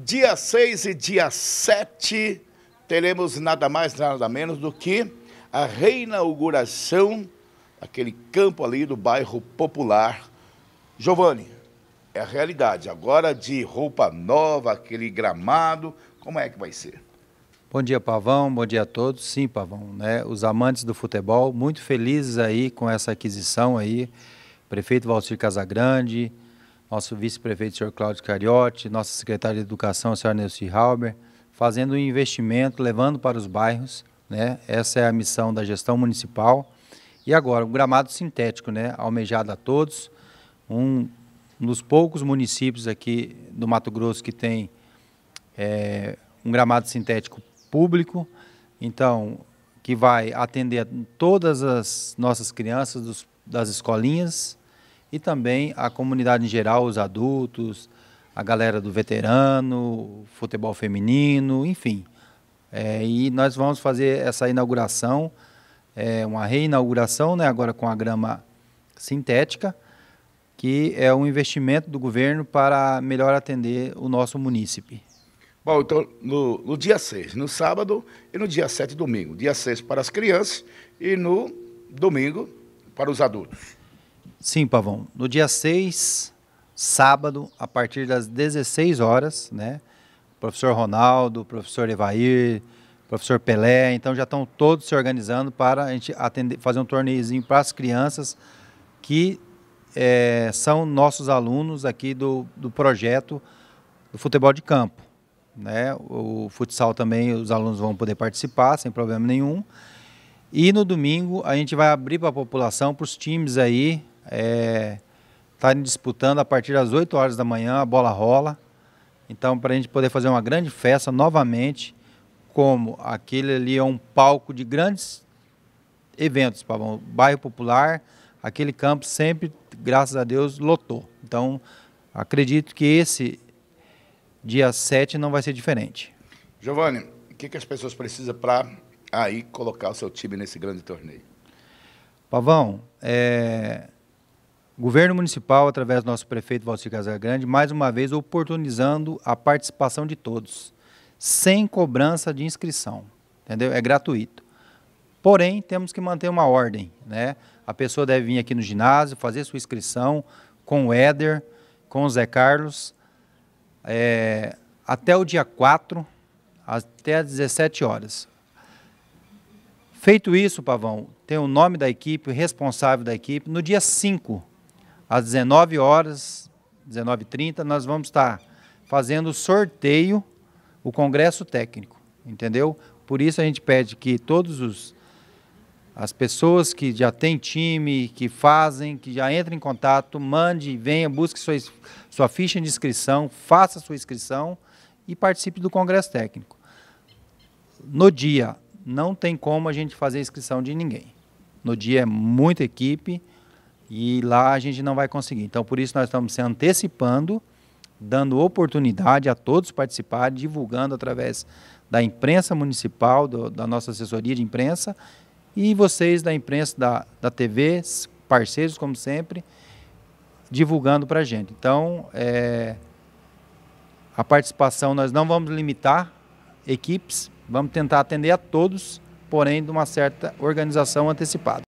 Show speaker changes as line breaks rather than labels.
Dia 6 e dia 7 teremos nada mais, nada menos do que a reinauguração daquele campo ali do bairro Popular. Giovanni, é a realidade. Agora de roupa nova, aquele gramado, como é que vai ser?
Bom dia, Pavão. Bom dia a todos. Sim, Pavão, né? Os amantes do futebol muito felizes aí com essa aquisição aí. Prefeito Valcir Casagrande, nosso vice-prefeito, senhor Cláudio Cariotti, nossa secretária de Educação, senhor Nelson Halber, fazendo um investimento, levando para os bairros, né? Essa é a missão da gestão municipal. E agora, o gramado sintético, né? Almejado a todos, um dos poucos municípios aqui do Mato Grosso que tem é, um gramado sintético público, então, que vai atender todas as nossas crianças dos, das escolinhas, e também a comunidade em geral, os adultos, a galera do veterano, futebol feminino, enfim. É, e nós vamos fazer essa inauguração, é, uma reinauguração, né, agora com a grama sintética, que é um investimento do governo para melhor atender o nosso
munícipe. Bom, então, no, no dia 6, no sábado, e no dia 7, domingo. Dia 6 para as crianças e no domingo para os adultos.
Sim, Pavão. No dia 6, sábado, a partir das 16 horas, né? Professor Ronaldo, professor Evair, professor Pelé, então já estão todos se organizando para a gente atender, fazer um torneiozinho para as crianças que é, são nossos alunos aqui do, do projeto do futebol de campo. Né? O futsal também os alunos vão poder participar sem problema nenhum. E no domingo a gente vai abrir para a população, para os times aí estarem é, tá disputando a partir das 8 horas da manhã, a bola rola. Então, para a gente poder fazer uma grande festa novamente, como aquele ali é um palco de grandes eventos, Pavão. Bairro Popular, aquele campo sempre, graças a Deus, lotou. Então, acredito que esse dia 7 não vai ser diferente.
Giovanni, o que, que as pessoas precisam para aí colocar o seu time nesse grande torneio?
Pavão, é, governo municipal, através do nosso prefeito Valcir Casagrande, mais uma vez oportunizando a participação de todos, sem cobrança de inscrição, entendeu? É gratuito. Porém, temos que manter uma ordem, né? A pessoa deve vir aqui no ginásio, fazer sua inscrição com o Éder, com o Zé Carlos, é, até o dia 4, até às 17 horas. Feito isso, Pavão, tem o nome da equipe, o responsável da equipe, no dia 5 às 19 horas, 19h30, nós vamos estar fazendo sorteio o congresso técnico, entendeu? Por isso a gente pede que todos os as pessoas que já têm time, que fazem, que já entram em contato, mande, venha, busque sua, sua ficha de inscrição, faça sua inscrição e participe do congresso técnico. No dia, não tem como a gente fazer inscrição de ninguém. No dia é muita equipe, e lá a gente não vai conseguir. Então, por isso, nós estamos se antecipando, dando oportunidade a todos participarem, divulgando através da imprensa municipal, do, da nossa assessoria de imprensa, e vocês da imprensa, da, da TV, parceiros, como sempre, divulgando para a gente. Então, é, a participação, nós não vamos limitar equipes, vamos tentar atender a todos, porém de uma certa organização antecipada.